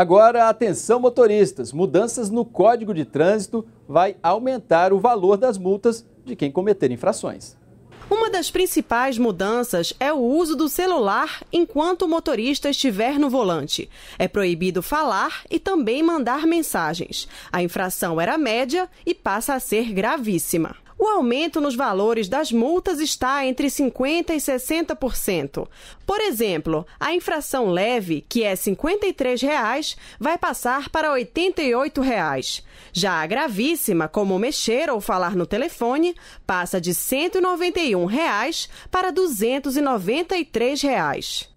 Agora, atenção motoristas, mudanças no Código de Trânsito vai aumentar o valor das multas de quem cometer infrações. Uma das principais mudanças é o uso do celular enquanto o motorista estiver no volante. É proibido falar e também mandar mensagens. A infração era média e passa a ser gravíssima. O aumento nos valores das multas está entre 50% e 60%. Por exemplo, a infração leve, que é R$ 53,00, vai passar para R$ 88,00. Já a gravíssima, como mexer ou falar no telefone, passa de R$ 191,00 para R$ 293,00.